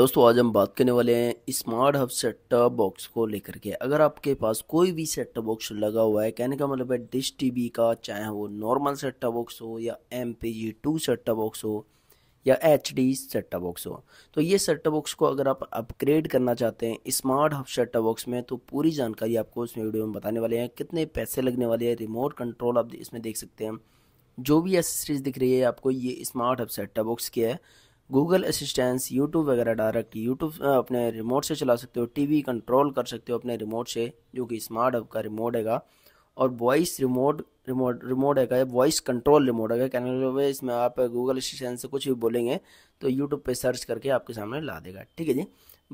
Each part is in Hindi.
दोस्तों आज हम बात करने वाले हैं smart hub set top box को लेकर के अगर आपके पास कोई भी सेट टॉप बॉक्स लगा हुआ है कहने का मतलब है डिश टीवी का चाहे वो नॉर्मल सेट टॉप बॉक्स हो या M P G two set top box हो या H D set top box हो तो ये सेट टॉप बॉक्स को अगर आप अपग्रेड करना चाहते हैं smart hub set top box में तो पूरी जानकारी आपको इसमें वीडियो में बताने वाले हैं कितने पैसे लगने वाले हैं रिमोट कंट्रोल आप इसमें देख सकते हैं जो भी एसेसरीज दिख रही है आपको ये smart hub set top box की है गूगल असिस्टेंस यूट्यूब वगैरह डायरेक्ट यूट्यूब अपने रिमोट से चला सकते हो टीवी कंट्रोल कर सकते हो अपने रिमोट से जो कि स्मार्ट हब का रिमोट है और वॉइस रिमोट रिमोट रिमोट है वॉइस कंट्रोल रिमोट मतलब है कहने में इसमें आप गूगल असिस्टेंट से कुछ भी बोलेंगे तो यूट्यूब पे सर्च करके आपके सामने ला देगा ठीक है जी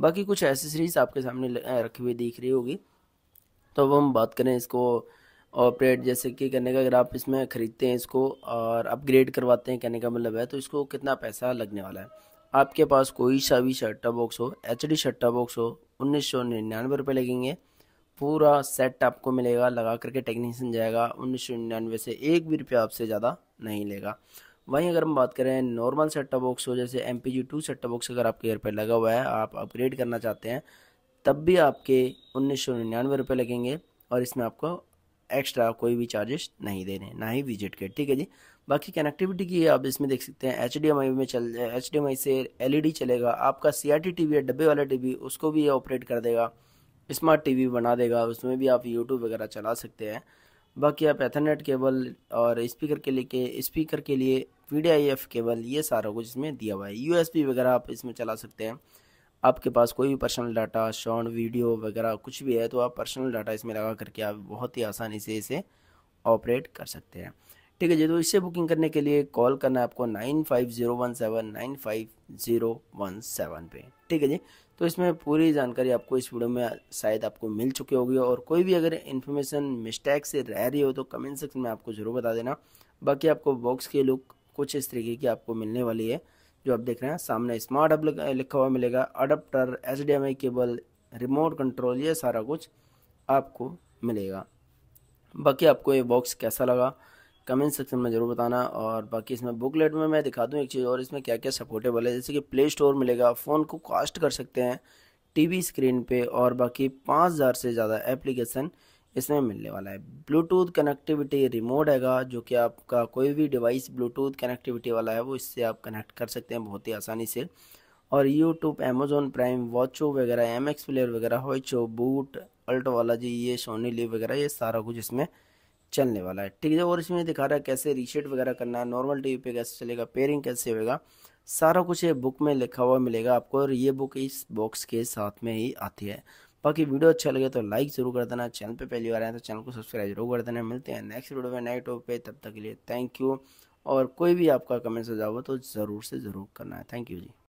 बाकी कुछ एसेसरीज आपके सामने रखी हुई दिख रही होगी तो अब हम बात करें इसको ऑपरेट जैसे कि कहने का अगर आप इसमें ख़रीदते हैं इसको और अपग्रेड करवाते हैं कहने का मतलब है तो इसको कितना पैसा लगने वाला है आपके पास कोई सा भी शर्टा बॉक्स हो एच डी शर्टा बॉक्स हो उन्नीस सौ निन्यानवे रुपये लगेंगे पूरा सेट आपको मिलेगा लगा करके टेक्नीशियन जाएगा उन्नीस सौ निन्यानवे से एक भी रुपया आपसे ज़्यादा नहीं लेगा वहीं अगर हम बात करें नॉर्मल सेट बॉक्स हो जैसे M P G two set box अगर आपके घर पर लगा हुआ है आप अपग्रेड करना चाहते हैं तब भी आपके उन्नीस सौ निन्यानवे रुपये लगेंगे और इसमें आपको एक्स्ट्रा कोई भी चार्जेस नहीं दे रहे हैं ना ही विजिट के ठीक है जी बाकी कनेक्टिविटी की आप इसमें देख सकते हैं एच में चल एच से एल चलेगा आपका सी आर है डब्बे वाला टी उसको भी ये ऑपरेट कर देगा स्मार्ट टीवी बना देगा उसमें भी आप यूट्यूब वगैरह चला सकते हैं बाकी आप एथरनेट केबल और स्पीकर के लिए स्पीकर के लिए पी केबल ये सारा कुछ इसमें दिया हुआ है यूएसबी वगैरह आप इसमें चला सकते हैं आपके पास कोई भी पर्सनल डाटा शॉर्ट वीडियो वगैरह कुछ भी है तो आप पर्सनल डाटा इसमें लगा करके आप बहुत ही आसानी से इसे ऑपरेट कर सकते हैं ठीक है जी तो इससे बुकिंग करने के लिए कॉल करना है आपको nine five zero one seven nine five zero one seven पे ठीक है जी तो इसमें पूरी जानकारी आपको इस वीडियो में शायद आपको मिल चुकी होगी और कोई भी अगर इन्फॉर्मेशन मिस्टेक से रह रही हो तो कमेंट सेक्शन में आपको ज़रूर बता देना बाकी आपको बॉक्स की लुक कुछ इस तरीके की आपको मिलने वाली है जो आप देख रहे हैं सामने स्मार्ट हब लिखा हुआ मिलेगा adapter H cable remote control ये सारा कुछ आपको मिलेगा बाकी आपको ये बॉक्स कैसा लगा कमेंट सेक्शन में ज़रूर बताना और बाकी इसमें बुकलेट में मैं दिखा दूँ एक चीज़ और इसमें क्या क्या सपोर्टेबल है जैसे कि प्ले स्टोर मिलेगा फ़ोन को कास्ट कर सकते हैं टीवी स्क्रीन पे और बाकी 5000 से ज़्यादा एप्लीकेशन इसमें मिलने वाला है ब्लूटूथ कनेक्टिविटी रिमोट हैगा जो कि आपका कोई भी डिवाइस ब्लूटूथ कनेक्टिविटी वाला है वो इससे आप कनेक्ट कर सकते हैं बहुत ही आसानी से और यूट्यूब अमेजोन प्राइम वॉचो वगैरह एम एक्स प्लेयर वगैरह होचो बूट अल्टोवालाजी ये सोनी लिव वगैरह ये सारा कुछ इसमें चलने वाला है ठीक है और इसमें दिखा रहा है कैसे रीशेट वगैरह करना है नॉर्मल टी पे कैसे चलेगा पेयरिंग कैसे होगा सारा कुछ ये बुक में लिखा हुआ मिलेगा आपको और ये बुक इस बॉक्स के साथ में ही आती है बाकी वीडियो अच्छा लगे तो लाइक जरूर कर देना चैनल पे पहली बार आए तो चैनल को सब्सक्राइब जरूर कर देना मिलते हैं नेक्स्ट वीडियो में नए टॉपिक पे तब तक के लिए थैंक यू और कोई भी आपका कमेंट सुझाव हो तो ज़रूर से ज़रूर करना है थैंक यू जी